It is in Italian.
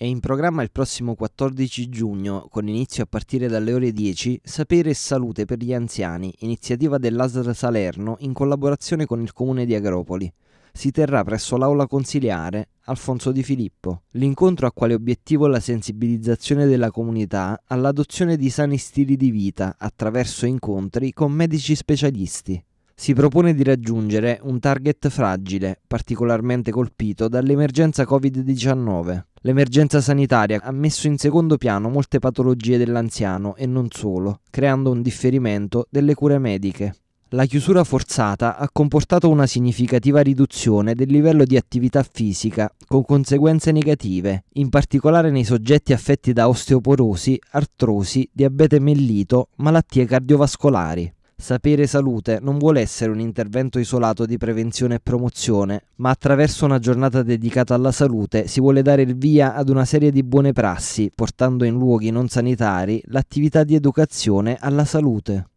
È in programma il prossimo 14 giugno, con inizio a partire dalle ore 10, Sapere e Salute per gli Anziani, iniziativa dell'ASR Salerno in collaborazione con il Comune di Agropoli. Si terrà presso l'aula consiliare Alfonso Di Filippo. L'incontro ha quale obiettivo la sensibilizzazione della comunità all'adozione di sani stili di vita attraverso incontri con medici specialisti si propone di raggiungere un target fragile, particolarmente colpito dall'emergenza Covid-19. L'emergenza sanitaria ha messo in secondo piano molte patologie dell'anziano e non solo, creando un differimento delle cure mediche. La chiusura forzata ha comportato una significativa riduzione del livello di attività fisica, con conseguenze negative, in particolare nei soggetti affetti da osteoporosi, artrosi, diabete mellito, malattie cardiovascolari. Sapere Salute non vuole essere un intervento isolato di prevenzione e promozione, ma attraverso una giornata dedicata alla salute si vuole dare il via ad una serie di buone prassi, portando in luoghi non sanitari l'attività di educazione alla salute.